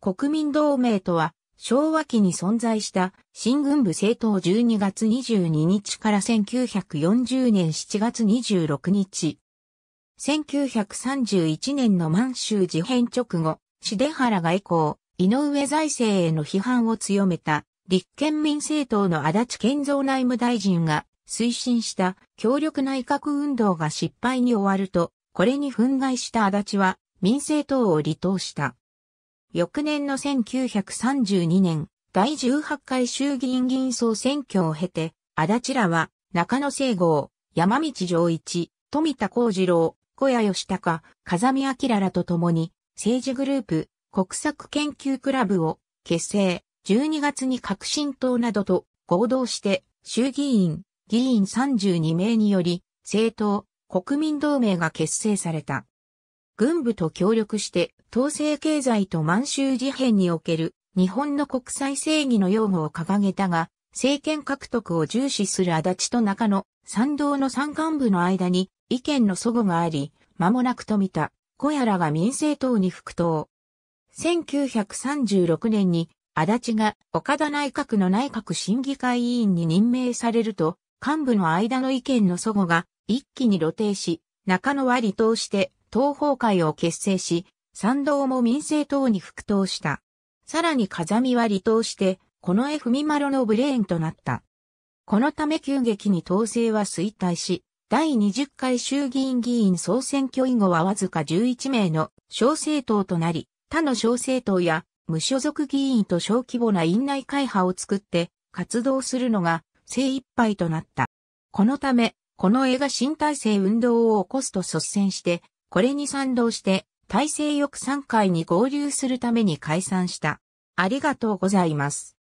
国民同盟とは、昭和期に存在した新軍部政党12月22日から1940年7月26日。1931年の満州事変直後、重原外交、井上財政への批判を強めた立憲民政党の足立健三内務大臣が推進した強力内閣運動が失敗に終わると、これに憤慨した足立は民政党を離党した。翌年の1932年、第18回衆議院議員総選挙を経て、足立らは、中野聖郷、山道上一、富田幸次郎、小谷義孝、風見明らと共に、政治グループ、国策研究クラブを結成、12月に革新党などと合同して、衆議院、議員32名により、政党、国民同盟が結成された。軍部と協力して、統制経済と満州事変における日本の国際正義の擁護を掲げたが、政権獲得を重視する足立と中野、参道の参幹部の間に意見の祖母があり、間もなくと見た小屋らが民政党に復党。1936年に足立が岡田内閣の内閣審議会委員に任命されると、幹部の間の意見の祖母が一気に露呈し、中野は離党して東方会を結成し、賛同も民政党に復党した。さらに風見は離党して、この絵文丸のブレーンとなった。このため急激に党勢は衰退し、第20回衆議院議員総選挙以後はわずか11名の小政党となり、他の小政党や無所属議員と小規模な院内会派を作って活動するのが精一杯となった。このため、この絵が新体制運動を起こすと率先して、これに賛同して大制翼3会に合流するために解散した。ありがとうございます。